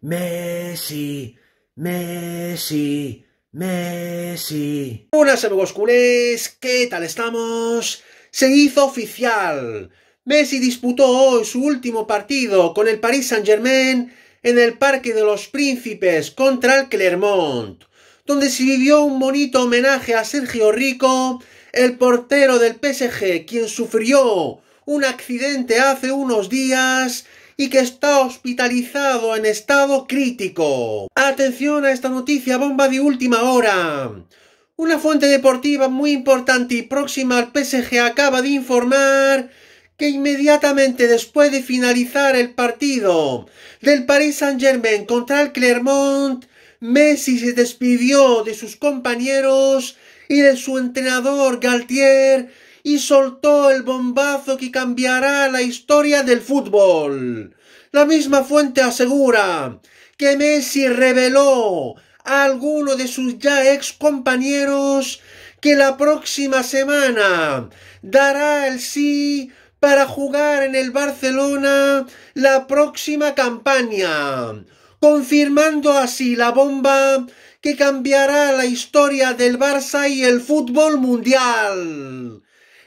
Messi, Messi, Messi. Buenas amigos culés, ¿qué tal estamos? Se hizo oficial. Messi disputó hoy su último partido con el Paris Saint-Germain en el Parque de los Príncipes contra el Clermont, donde se vivió un bonito homenaje a Sergio Rico, el portero del PSG, quien sufrió un accidente hace unos días y que está hospitalizado en estado crítico. Atención a esta noticia bomba de última hora. Una fuente deportiva muy importante y próxima al PSG acaba de informar que inmediatamente después de finalizar el partido del Paris Saint-Germain contra el Clermont, Messi se despidió de sus compañeros y de su entrenador Galtier y soltó el bombón que cambiará la historia del fútbol. La misma fuente asegura que Messi reveló a alguno de sus ya ex compañeros que la próxima semana dará el sí para jugar en el Barcelona la próxima campaña, confirmando así la bomba que cambiará la historia del Barça y el fútbol mundial.